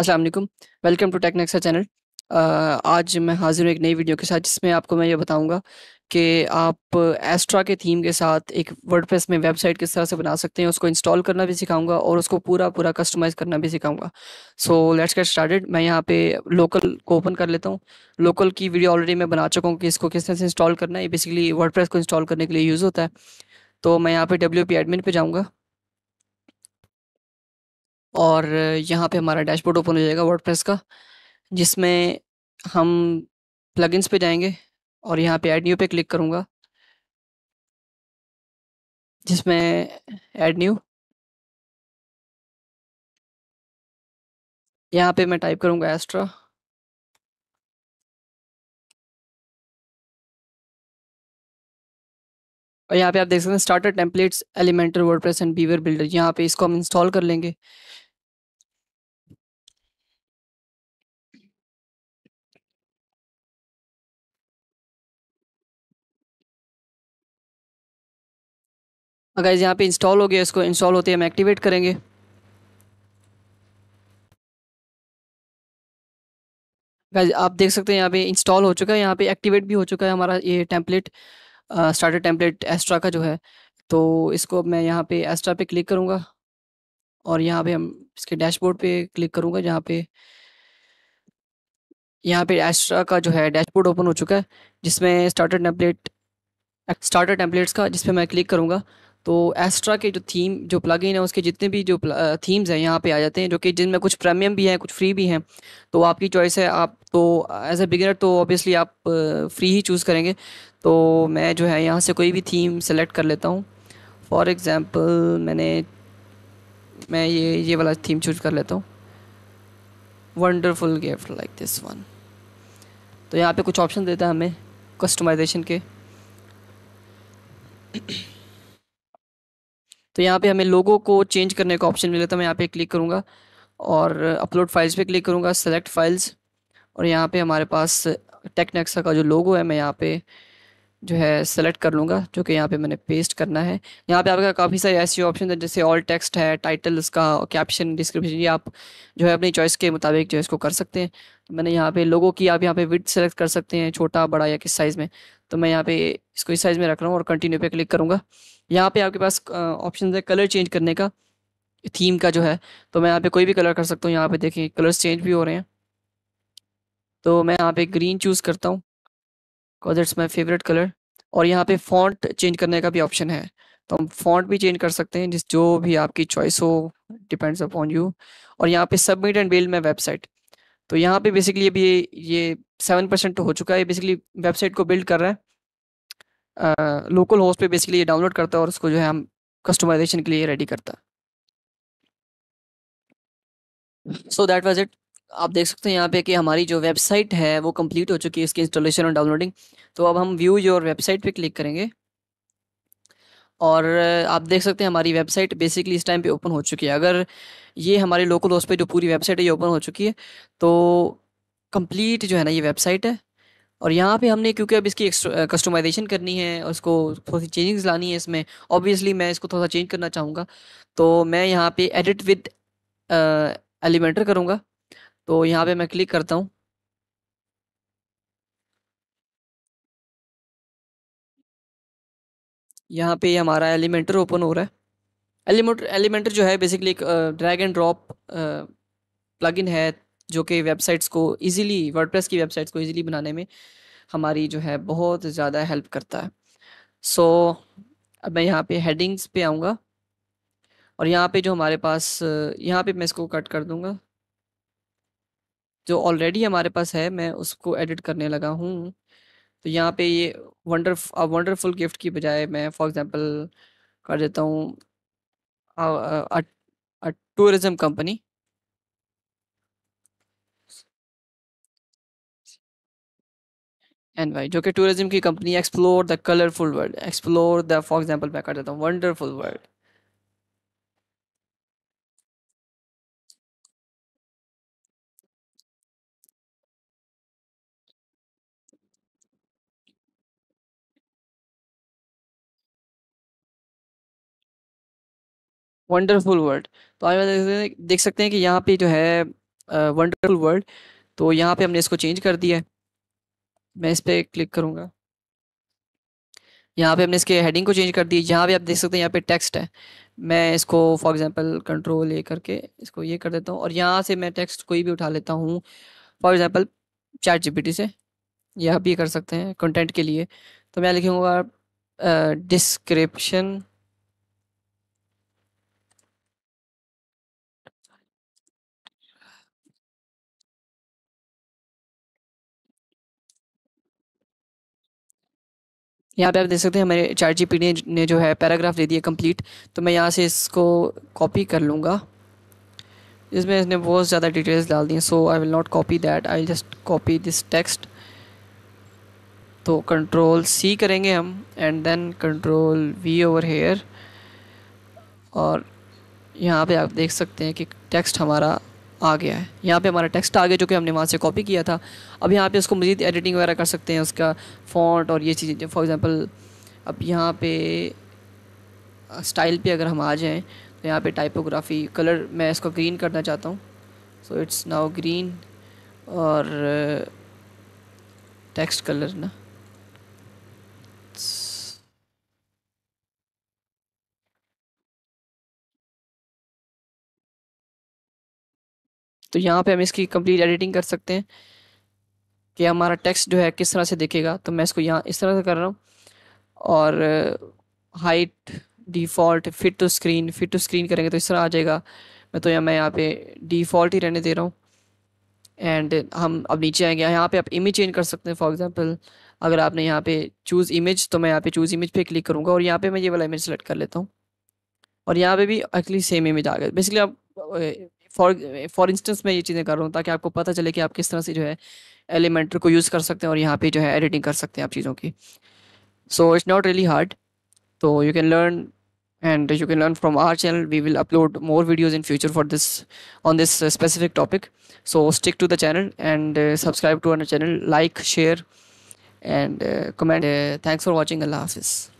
Aslam welcome to Technexa channel आज मैं हाजिर हूँ एक नई वीडियो के साथ जिसमें आपको मैं ये बताऊंगा कि आप एस्ट्रा के थीम के साथ एक वर्डप्रेस में वेबसाइट किस तरह से बना सकते हैं उसको इंस्टॉल करना भी सिखाऊंगा और उसको पूरा पूरा कस्टमाइज करना भी सिखाऊंगा सो लेट्स गेट स्टार्टेड मैं यहाँ पे लोकल को ओपन कर लेता हूँ लोकल की वीडियो ऑलरेडी मैं बना चुका हूँ कि इसको किस तरह से इंस्टॉल करना है बेसिकली वर्ड को इंस्टॉल करने के लिए यूज़ होता है तो मैं यहाँ पर डब्ल्यू पी एडमिन पर जाऊँगा और यहाँ पे हमारा डैशबोर्ड ओपन हो जाएगा वर्डप्रेस का जिसमें हम प्लगइन्स पे जाएंगे और यहाँ पे ऐड न्यू पे क्लिक करूँगा जिसमें ऐड न्यू यहाँ पे मैं टाइप करूँगा एस्ट्रा और यहाँ पे आप देख सकते हैं starter templates Elementor WordPress and Beaver Builder यहाँ पे इसको हम इंस्टॉल कर लेंगे अगर यहाँ पे इंस्टॉल हो गया इसको इंस्टॉल होते हम एक्टिवेट करेंगे गाइज आप देख सकते हैं यहाँ पे इंस्टॉल हो चुका है यहाँ पे एक्टिवेट भी हो चुका है हमारा ये टेम्पलेट स्टार्टर टेम्पलेट एस्ट्रा का जो है तो इसको मैं यहाँ पे एस्ट्रा पे क्लिक करूँगा और यहाँ पे हम इसके डैशबोर्ड पे क्लिक करूँगा जहाँ पे यहाँ पे एस्ट्रा का जो है डैशबोर्ड ओपन हो चुका है जिसमें स्टार्टर टेम्पलेट स्टार्टर टेम्पलेट्स का जिसपे मैं क्लिक करूँगा तो एस्ट्रा के जो थीम जो प्लगइन है उसके जितने भी जो थीम्स हैं यहाँ पे आ जाते हैं जो कि जिनमें कुछ प्रीमियम भी हैं कुछ फ्री भी हैं तो आपकी चॉइस है आप तो एज ए बिगिनर तो ऑब्वियसली आप फ्री ही चूज़ करेंगे तो मैं जो है यहाँ से कोई भी थीम सेलेक्ट कर लेता हूँ फॉर एग्ज़ाम्पल मैंने मैं ये ये वाला थीम चूज कर लेता हूँ wonderful gift like this one तो यहाँ पे कुछ ऑप्शन देता है हमें कस्टमाइजेशन के तो यहाँ पे हमें लोगों को चेंज करने का ऑप्शन मिला था मैं यहाँ पे क्लिक करूँगा और अपलोड फाइल्स पे क्लिक करूँगा सेलेक्ट फाइल्स और यहाँ पे हमारे पास टेक्नेक्सा का जो लोगो है मैं यहाँ पे जो है सेलेक्ट कर लूँगा जो कि यहाँ पे मैंने पेस्ट करना है यहाँ पे आपका काफ़ी सारे ऐसे ऑप्शन है जैसे ऑल टेक्स्ट है टाइटल इसका कैप्शन डिस्क्रिप्शन ये आप जो है अपनी चॉइस के मुताबिक जो है इसको कर सकते हैं मैंने यहाँ पे लोगों की आप यहाँ पे विथ सेलेक्ट कर सकते हैं छोटा बड़ा या किस साइज़ में तो मैं यहाँ पे इसको इस साइज़ में रख रहा हूँ और कंटिन्यू पे क्लिक करूँगा यहाँ पे आपके पास ऑप्शन है कलर चेंज करने का थीम का जो है तो मैं यहाँ पे कोई भी कलर कर सकता हूँ यहाँ पे देखें कलर्स चेंज भी हो रहे हैं तो मैं यहाँ पे ग्रीन चूज़ करता हूँ because it's my favourite colour और यहाँ पे फॉन्ट चेंज करने का भी ऑप्शन है तो हम फॉन्ट भी चेंज कर सकते हैं जिस जो भी आपकी चॉइस हो डिपेंड्स अपॉन यू और यहाँ पे submit and build my website तो यहाँ पे बेसिकली अभी ये ये सेवन परसेंट तो हो चुका है बेसिकली वेबसाइट को बिल्ड कर रहा है लोकल होस्ट पे बेसिकली ये डाउनलोड करता है और उसको जो है हम कस्टमाइजेशन के लिए रेडी करता है सो दैट वाज इट आप देख सकते हैं यहाँ पे कि हमारी जो वेबसाइट है वो कंप्लीट हो चुकी है इसकी इंस्टॉलेशन और डाउनलोडिंग तो अब हम व्यू योर वेबसाइट पे क्लिक करेंगे और आप देख सकते हैं हमारी वेबसाइट बेसिकली इस टाइम पे ओपन हो चुकी है अगर ये हमारे लोकल होस्ट पे जो पूरी वेबसाइट है ये ओपन हो चुकी है तो कंप्लीट जो है ना ये वेबसाइट है और यहाँ पे हमने क्योंकि अब इसकी कस्टमाइजेशन करनी है और इसको थोड़ी सी चेंजिंग्स लानी है इसमें ऑब्वियसली मैं इसको थोड़ा सा चेंज करना चाहूँगा तो मैं यहाँ पर एडिट विद एलिमेंटर करूँगा तो यहाँ पर मैं क्लिक करता हूँ यहाँ पे हमारा एलिमेंटर ओपन हो रहा है एलिमेंटर एलिमेंटर जो है बेसिकली एक ड्रैग एंड ड्रॉप प्लगइन है जो कि वेबसाइट्स को इजीली वर्डप्रेस की वेबसाइट्स को इजीली बनाने में हमारी जो है बहुत ज़्यादा हेल्प करता है सो so, अब मैं यहाँ पे हेडिंग्स पे आऊँगा और यहाँ पे जो हमारे पास यहाँ पे मैं इसको कट कर दूँगा जो ऑलरेडी हमारे पास है मैं उसको एडिट करने लगा हूँ तो यहाँ पे ये वंडर वंडरफुल गिफ्ट की बजाय मैं फॉर एग्जांपल कर देता हूँ टूरिज्म कंपनी एंड वाई जो कि टूरिज्म की company explore the colourful world explore the for example मैं कर देता हूँ वंडरफुल वर्ल्ड वंडरफुल वर्ल्ड तो आप देख सकते हैं कि यहाँ पे जो है वंडरफुल uh, वर्ल्ड तो यहाँ पे हमने इसको चेंज कर दिया है मैं इस पर क्लिक करूँगा यहाँ पे हमने इसके हेडिंग को चेंज कर दी यहाँ पे आप देख सकते हैं यहाँ पे टेक्स्ट है मैं इसको फॉर एग्जांपल कंट्रोल ले करके इसको ये कर देता हूँ और यहाँ से मैं टेक्स्ट कोई भी उठा लेता हूँ फॉर एग्जांपल चैट जी से यह भी कर सकते हैं कंटेंट के लिए तो मैं लिखूँगा डिस्क्रिप्शन यहाँ पे आप देख सकते हैं हमारे चार जी पी ने जो है पैराग्राफ दे दिया कंप्लीट तो मैं यहाँ से इसको कॉपी कर लूँगा इसमें इसने बहुत ज़्यादा डिटेल्स डाल दी so I will not copy that I just copy this text तो कंट्रोल सी करेंगे हम and then control V over here और यहाँ पे आप देख सकते हैं कि टेक्स्ट हमारा आ गया है यहाँ पे हमारा टेक्स्ट आ गया जो कि हमने वहाँ से कॉपी किया था अब यहाँ पे उसको मज़ीद एडिटिंग वगैरह कर सकते हैं उसका फॉन्ट और ये चीज़ें फॉर एग्ज़ाम्पल अब यहाँ पे स्टाइल पे अगर हम आ जाएँ तो यहाँ पे टाइपोग्राफी कलर मैं इसको ग्रीन करना चाहता हूँ सो इट्स नाउ ग्रीन और टेक्स्ट कलर ना तो यहाँ पे हम इसकी कंप्लीट एडिटिंग कर सकते हैं कि हमारा टेक्स्ट जो है किस तरह से दिखेगा तो मैं इसको यहाँ इस तरह से कर रहा हूँ और height default fit to screen fit to screen करेंगे तो इस तरह आ जाएगा मैं तो यहाँ मैं यहाँ पे डिफ़ॉल्ट ही रहने दे रहा हूँ एंड हम अब नीचे आएंगे यहाँ पे आप इमेज चेंज कर सकते हैं फॉर एग्जांपल अगर आपने यहाँ पे चूज़ इमेज तो मैं यहाँ पे चूज़ इमेज पे क्लिक करूँगा और यहाँ पे मैं ये वाला इमेज सेलेक्ट कर लेता हूँ और यहाँ पे भी एक्चुअली सेम इमेज आ गया बेसिकली आप uh, फॉर फॉर इंस्टेंस मैं ये चीज़ें कर रहा हूँ ताकि आपको पता चले कि आप किस तरह से जो है एलिमेंटर को यूज़ कर सकते हैं और यहाँ पे जो है एडिटिंग कर सकते हैं आप चीज़ों की so it's not really hard तो you can learn and you can learn from our channel we will upload more videos in future for this on this specific topic so stick to the channel and subscribe to our channel like share and comment thanks for watching Allah हाफिज़